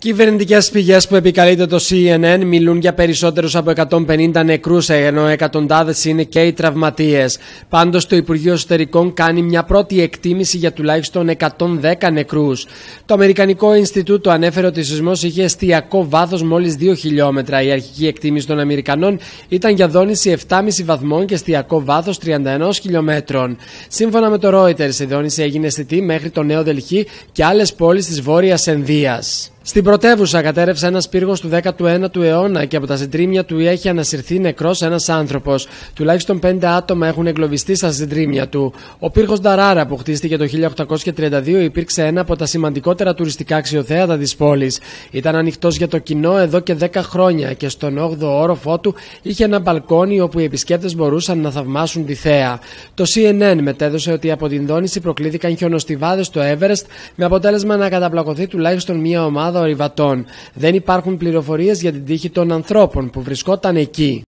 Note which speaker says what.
Speaker 1: Κυβερνητικές πηγές που επικαλείται το CNN μιλούν για περισσότερους από 150 νεκρούς ενώ εκατοντάδες είναι και οι τραυματίες. Πάντως το Υπουργείο Εσωτερικών κάνει μια πρώτη εκτίμηση για τουλάχιστον 110 νεκρούς. Το Αμερικανικό Ινστιτούτο ανέφερε ότι ο σεισμός είχε εστιακό βάθος μόλις 2 χιλιόμετρα. Η αρχική εκτίμηση των Αμερικανών ήταν για δόνηση 7,5 βαθμών και εστιακό βάθος 31 χιλιόμετρων. Σύμφωνα με το Reuters η δόνηση έγινε αισθητή μέχρι το Νέο Δελχή και άλλες πόλεις της βόρειας ενδίας. Στην πρωτεύουσα κατέρευσε ένας πύργος του 19ου αιώνα και από τα συντρίμια του έχει ανασυρθεί νεκρός ένας άνθρωπος. Τουλάχιστον πέντε άτομα έχουν εγκλωβιστεί στα συντρίμια του. Ο πύργος Νταράρα που χτίστηκε το 1832 υπήρξε ένα από τα σημαντικότερα τουριστικά αξιοθέατα της πόλης. Ήταν ανοιχτός για το κοινό εδώ και 10 χρόνια και στον 8ο όροφό του είχε ένα μπαλκόνι όπου οι επισκέπτες μπορούσαν να θαυμάσουν τη θέα. Το CNN μετέδωσε ότι από την δόνηση προκλήθηκαν χιονοστιβάδες στο Everest με αποτέλεσμα να καταπλακωθεί τουλάχιστον μία ομάδα ορειβατών. Δεν υπάρχουν πληροφορίες για την τύχη των ανθρώπων που βρισκόταν εκεί.